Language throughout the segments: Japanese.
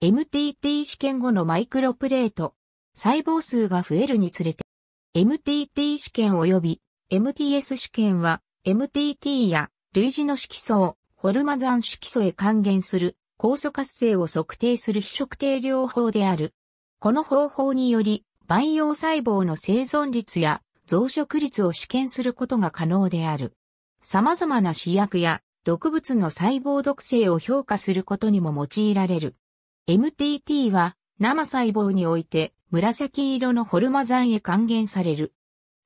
MTT 試験後のマイクロプレート、細胞数が増えるにつれて、MTT 試験及び MTS 試験は、MTT や類似の色素をホルマザン色素へ還元する酵素活性を測定する非測定療法である。この方法により、培養細胞の生存率や増殖率を試験することが可能である。様々な試薬や毒物の細胞毒性を評価することにも用いられる。MTT は生細胞において紫色のホルマンへ還元される。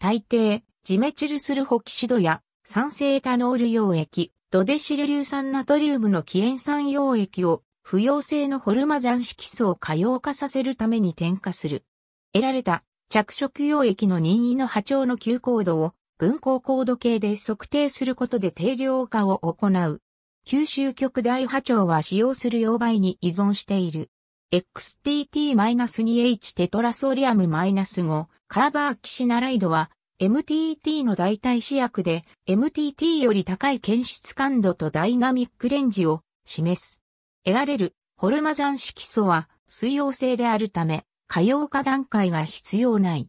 大抵、ジメチルスルホキシドや酸性エタノール溶液、ドデシル硫酸ナトリウムのキ塩酸溶液を不溶性のホルマン色素を可溶化させるために添加する。得られた着色溶液の任意の波長の急高度を分光高度計で測定することで定量化を行う。吸収極大波長は使用する溶媒に依存している。XTT-2H テトラソリアム -5 カーバーキシナライドは MTT の代替試薬で MTT より高い検出感度とダイナミックレンジを示す。得られるホルマザン色素は水溶性であるため可用化段階が必要ない。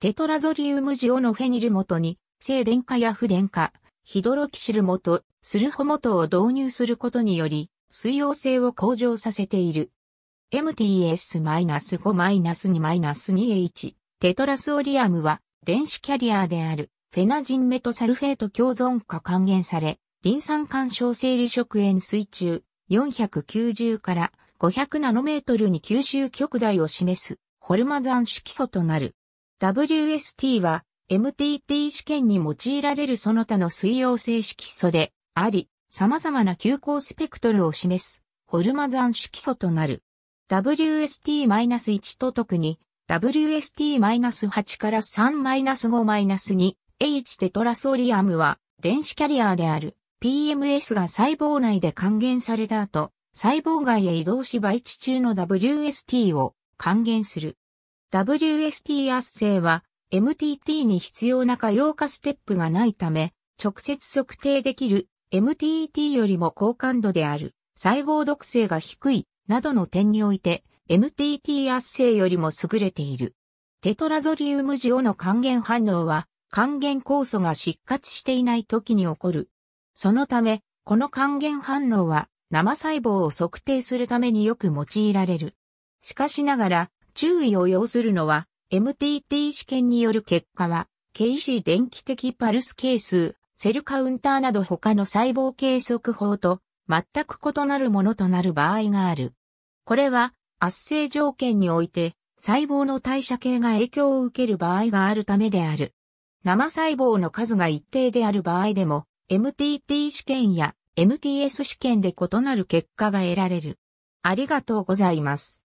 テトラゾリウムジオのフェニル元に静電化や不電化、ヒドロキシル元、スルホ元を導入することにより、水溶性を向上させている。MTS-5-2-2H テトラスオリアムは電子キャリアであるフェナジンメトサルフェート共存化還元され、リン酸干渉生理食塩水中490から500ナノメートルに吸収極大を示すホルマザン色素となる。WST は MTT 試験に用いられるその他の水溶性色素であり、様々な急行スペクトルを示す、ホルマザン色素となる。WST-1 と特に、WST-8 から 3-5-2H テトラソリアムは、電子キャリアである PMS が細胞内で還元された後、細胞外へ移動し培地中の WST を還元する。WST 圧性は MTT に必要な可用化ステップがないため、直接測定できる MTT よりも高感度である細胞毒性が低いなどの点において MTT 圧性よりも優れている。テトラゾリウムジオの還元反応は還元酵素が失活していない時に起こる。そのため、この還元反応は生細胞を測定するためによく用いられる。しかしながら注意を要するのは MTT 試験による結果は、KC 電気的パルス係数、セルカウンターなど他の細胞計測法と全く異なるものとなる場合がある。これは圧生条件において細胞の代謝系が影響を受ける場合があるためである。生細胞の数が一定である場合でも MTT 試験や MTS 試験で異なる結果が得られる。ありがとうございます。